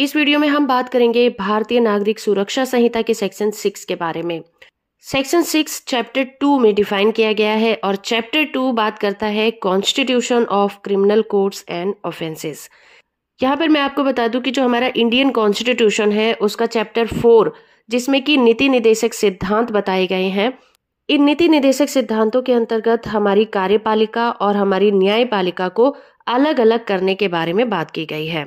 इस वीडियो में हम बात करेंगे भारतीय नागरिक सुरक्षा संहिता के सेक्शन सिक्स के बारे में सेक्शन सिक्स चैप्टर टू में डिफाइन किया गया है और चैप्टर टू बात करता है constitution of criminal courts and offences यहाँ पर मैं आपको बता दूं कि जो हमारा इंडियन कॉन्स्टिट्यूशन है उसका चैप्टर फोर जिसमें कि नीति निदेशक सिद्धांत बताए गए हैं इन नीति निदेशक सिद्धांतों के अंतर्गत हमारी कार्यपालिका और हमारी न्यायपालिका को अलग अलग करने के बारे में बात की गई है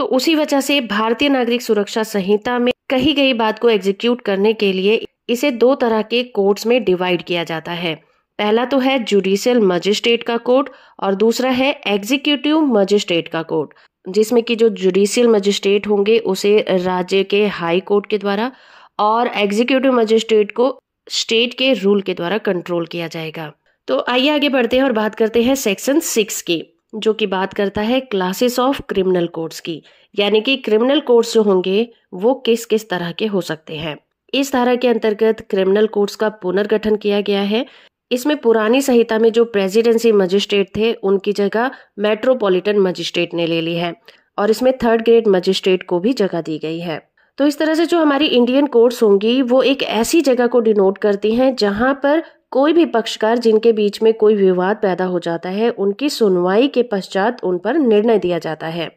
तो उसी वजह से भारतीय नागरिक सुरक्षा संहिता में कही गई बात को एग्जीक्यूट करने के लिए इसे दो तरह के कोर्ट्स में डिवाइड किया जाता है पहला तो है जुडिशियल मजिस्ट्रेट का कोर्ट और दूसरा है एग्जीक्यूटिव मजिस्ट्रेट का कोर्ट जिसमें कि जो जुडिशियल मजिस्ट्रेट होंगे उसे राज्य के हाई कोर्ट के द्वारा और एग्जीक्यूटिव मजिस्ट्रेट को स्टेट के रूल के द्वारा कंट्रोल किया जाएगा तो आइए आगे बढ़ते हैं और बात करते हैं सेक्शन सिक्स की जो कि बात करता है क्लासेस ऑफ क्रिमिनल कोर्ट्स की यानी कि क्रिमिनल कोर्ट्स जो होंगे वो किस किस तरह के हो सकते हैं इस धारा के अंतर्गत क्रिमिनल कोर्ट्स का पुनर्गठन किया गया है इसमें पुरानी संहिता में जो प्रेसिडेंसी मजिस्ट्रेट थे उनकी जगह मेट्रोपॉलिटन मजिस्ट्रेट ने ले ली है और इसमें थर्ड ग्रेड मजिस्ट्रेट को भी जगह दी गई है तो इस तरह से जो हमारी इंडियन कोर्ट्स होंगी वो एक ऐसी जगह को डिनोट करती हैं जहाँ पर कोई भी पक्षकार जिनके बीच में कोई विवाद पैदा हो जाता है उनकी सुनवाई के पश्चात उन पर निर्णय दिया जाता है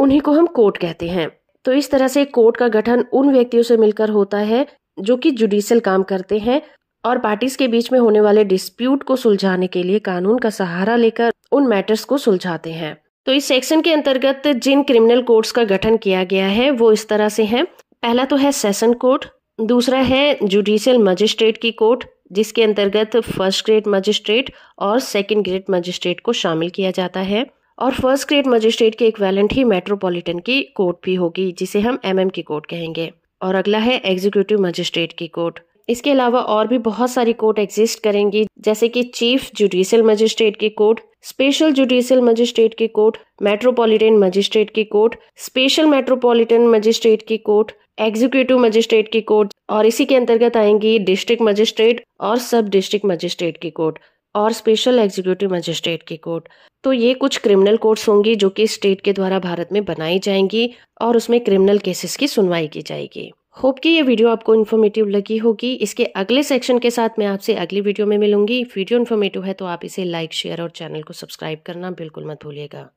उन्हीं को हम कोर्ट कहते हैं तो इस तरह से कोर्ट का गठन उन व्यक्तियों से मिलकर होता है जो कि जुडिशियल काम करते हैं और पार्टीज के बीच में होने वाले डिस्प्यूट को सुलझाने के लिए कानून का सहारा लेकर उन मैटर्स को सुलझाते हैं तो इस सेक्शन के अंतर्गत जिन क्रिमिनल कोर्ट्स का गठन किया गया है वो इस तरह से हैं पहला तो है सेशन कोर्ट दूसरा है जुडिशियल मजिस्ट्रेट की कोर्ट जिसके अंतर्गत फर्स्ट ग्रेड मजिस्ट्रेट और सेकंड ग्रेड मजिस्ट्रेट को शामिल किया जाता है और फर्स्ट ग्रेड मजिस्ट्रेट के इक्वेलेंट ही मेट्रोपॉलिटन की कोर्ट भी होगी जिसे हम एम एम की कोर्ट कहेंगे और अगला है एग्जीक्यूटिव मजिस्ट्रेट की कोर्ट इसके अलावा और भी बहुत सारी कोर्ट एग्जिस्ट करेंगी जैसे कि चीफ जुडिशियल मजिस्ट्रेट की कोर्ट स्पेशल जुडिशियल मजिस्ट्रेट की कोर्ट मेट्रोपॉलिटन मजिस्ट्रेट की कोर्ट स्पेशल मेट्रोपॉलिटन मजिस्ट्रेट की कोर्ट एग्जीक्यूटिव मजिस्ट्रेट की कोर्ट और इसी के अंतर्गत आएंगी डिस्ट्रिक्ट मजिस्ट्रेट और सब डिस्ट्रिक्ट मजिस्ट्रेट की कोर्ट और स्पेशल एग्जीक्यूटिव मजिस्ट्रेट की कोर्ट तो ये कुछ क्रिमिनल कोर्ट्स होंगी जो कि स्टेट के द्वारा भारत में बनाई जाएंगी और उसमें क्रिमिनल केसेस की सुनवाई की जाएगी होप कि ये वीडियो आपको इन्फॉर्मेटिव लगी होगी इसके अगले सेक्शन के साथ मैं आपसे अगली वीडियो में मिलूंगी वीडियो इन्फॉर्मेटिव है तो आप इसे लाइक शेयर और चैनल को सब्सक्राइब करना बिल्कुल मत भूलिएगा